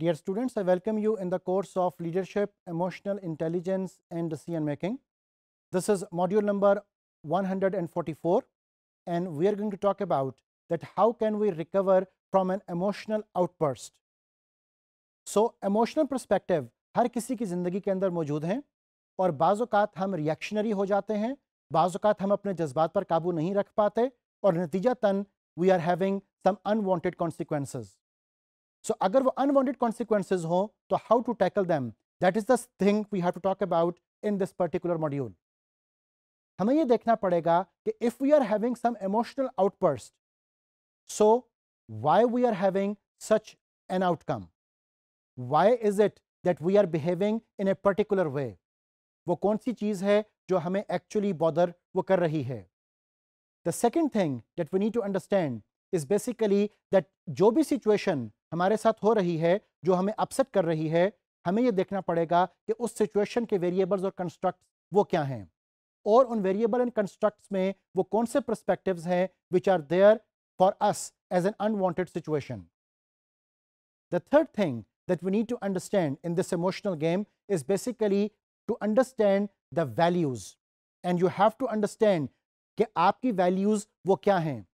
Dear students, I welcome you in the course of Leadership, Emotional Intelligence and Decision Making. This is module number 144 and we are going to talk about that how can we recover from an emotional outburst. So emotional perspective हर किसी की ज़िंदगी के अंदर मौजूद हैं और बाज़ात हम reactionary हो जाते हैं बाज़ात हम अपने जज्बात पर काबू नहीं रख पाते और नतीजा then we are having some unwanted consequences so अगर वो अनवॉन्टेड कॉन्सिक्वेंस हो तो how to tackle them that is the thing we have to talk about in this particular module हमें ये देखना पड़ेगा कि if we are having some emotional outburst so why we are having such an outcome why is it that we are behaving in a particular way वो कौन सी चीज है जो हमें एक्चुअली बॉदर वो कर रही है the second thing that we need to understand is basically that जो भी सिचुएशन हमारे साथ हो रही है जो हमें अपसेट कर रही है हमें यह देखना पड़ेगा कि उस सिचुएशन के वेरिएबल्स और कंस्ट्रक्ट वो क्या हैं और उन वेरिएबल एंड कंस्ट्रक्ट्स में वो कौन से परस्पेक्टिव्स हैं which are there for us as an unwanted situation the third thing that we need to understand in this emotional game is basically to understand the values and you have to understand कि आपकी values वो क्या हैं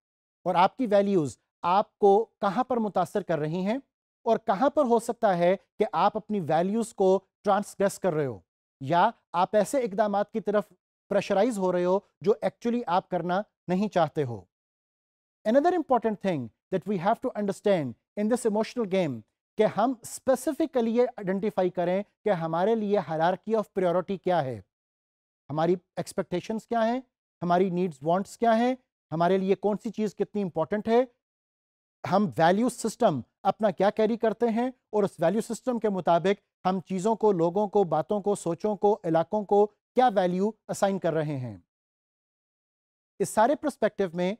और आपकी values आपको कहाँ पर मुतासर कर रही हैं और कहाँ पर हो सकता है कि आप अपनी वैल्यूज़ को ट्रांसग्रेस कर रहे हो या आप ऐसे इकदाम की तरफ प्रेशराइज हो रहे हो जो एक्चुअली आप करना नहीं चाहते हो another important thing that we have to understand in this emotional game कि हम स्पेसिफिकली ये आइडेंटिफाई करें कि हमारे लिए हरारकी ऑफ प्रायोरिटी क्या है हमारी एक्सपेक्टेशंस क्या हैं हमारी नीड्स वांट्स क्या हैं हमारे लिए कौन सी चीज़ कितनी इंपॉर्टेंट है हम वैल्यू सिस्टम अपना क्या कैरी करते हैं और उस वैल्यू सिस्टम के मुताबिक हम चीज़ों को लोगों को बातों को सोचों को इलाकों को क्या वैल्यू असाइन कर रहे हैं इस सारे प्रस्पेक्टिव में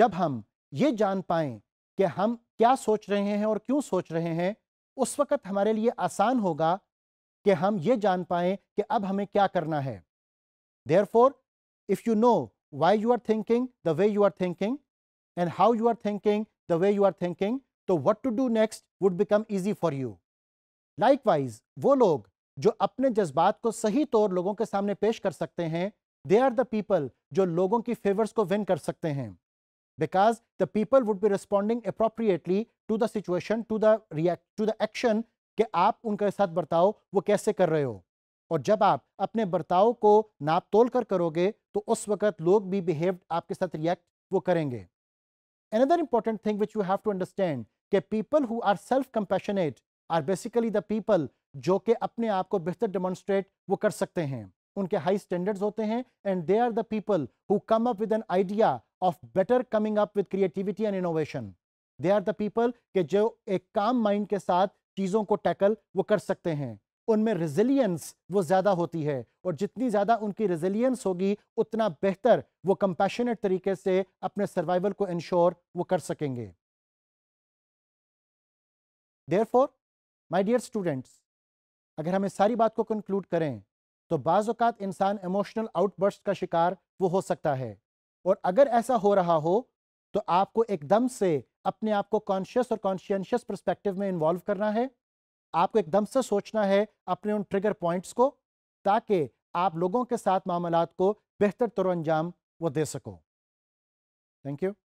जब हम ये जान पाएं कि हम क्या सोच रहे हैं और क्यों सोच रहे हैं उस वक़्त हमारे लिए आसान होगा कि हम ये जान पाएं कि अब हमें क्या करना है therefore if you know why you are thinking the way you are thinking and how you are thinking the way you are thinking तो what to do next would become easy for you. Likewise, वो लोग जो अपने जज्बात को सही तौर लोगों के सामने पेश कर सकते हैं दे आर द पीपल जो लोगों की फेवर्स को विन कर सकते हैं because the people would be responding appropriately to the situation to the react to the action कि आप उनके साथ बर्ताव वो कैसे कर रहे हो और जब आप अपने बर्ताव को नाप तोल कर करोगे तो उस वक्त लोग भी बिहेव आपके साथ रिएक्ट वो करेंगे Another important thing which you have to understand कि people who are self compassionate are basically the people जो कि अपने आप को बेहतर demonstrate वो कर सकते हैं उनके हाई स्टैंडर्ड्स होते हैं and they are the people who come up with an idea of better coming up with creativity and innovation they are the people के जो एक काम माइंड के साथ चीज़ों को टैकल वो कर सकते हैं उनमें रेजिलियंस वो ज़्यादा होती है और जितनी ज़्यादा उनकी रेजिलियंस होगी उतना बेहतर वो कंपैशनेट तरीके से अपने सर्वाइवल को इंश्योर वो कर सकेंगे फोर माई डियर स्टूडेंट्स अगर हम इस सारी बात को कंक्लूड करें तो बाज़ात इंसान इमोशनल आउटबर्स्ट का शिकार वो हो सकता है और अगर ऐसा हो रहा हो तो आपको एकदम से अपने आप को कॉन्शियस और कॉन्शियनशियस परस्पेक्टिव में इन्वॉल्व करना है आपको एकदम से सोचना है अपने उन ट्रिगर पॉइंट्स को ताकि आप लोगों के साथ मामला को बेहतर तौर वो दे सको थैंक यू